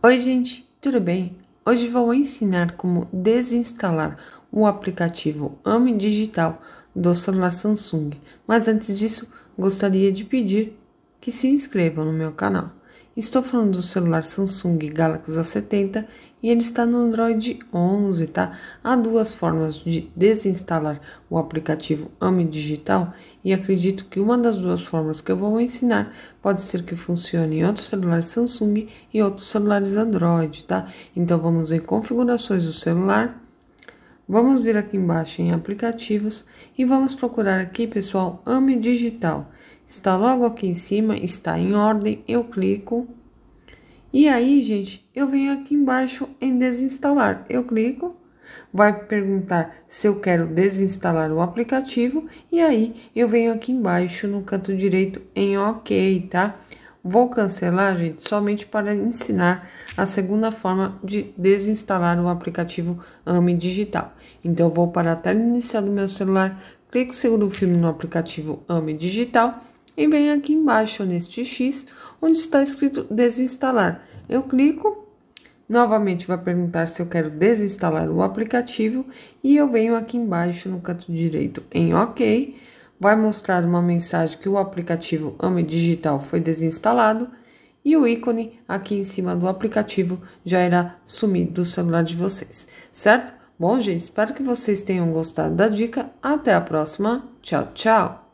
Oi, gente, tudo bem? Hoje vou ensinar como desinstalar o aplicativo Ame Digital do celular Samsung. Mas antes disso, gostaria de pedir que se inscrevam no meu canal. Estou falando do celular Samsung Galaxy A70 e ele está no Android 11, tá? Há duas formas de desinstalar o aplicativo Ame Digital e acredito que uma das duas formas que eu vou ensinar pode ser que funcione em outros celulares Samsung e outros celulares Android, tá? Então vamos em configurações do celular. Vamos vir aqui embaixo em aplicativos e vamos procurar aqui, pessoal, Ame Digital está logo aqui em cima, está em ordem, eu clico. E aí, gente, eu venho aqui embaixo em desinstalar, eu clico, vai perguntar se eu quero desinstalar o aplicativo e aí eu venho aqui embaixo no canto direito em OK, tá? Vou cancelar, gente, somente para ensinar a segunda forma de desinstalar o aplicativo AME Digital. Então, vou para a tela inicial do meu celular, clico segundo o filme no aplicativo AME Digital e venho aqui embaixo neste X, onde está escrito desinstalar. Eu clico, novamente vai perguntar se eu quero desinstalar o aplicativo e eu venho aqui embaixo no canto direito em OK. Vai mostrar uma mensagem que o aplicativo AME Digital foi desinstalado e o ícone aqui em cima do aplicativo já irá sumir do celular de vocês, certo? Bom, gente, espero que vocês tenham gostado da dica. Até a próxima. Tchau, tchau!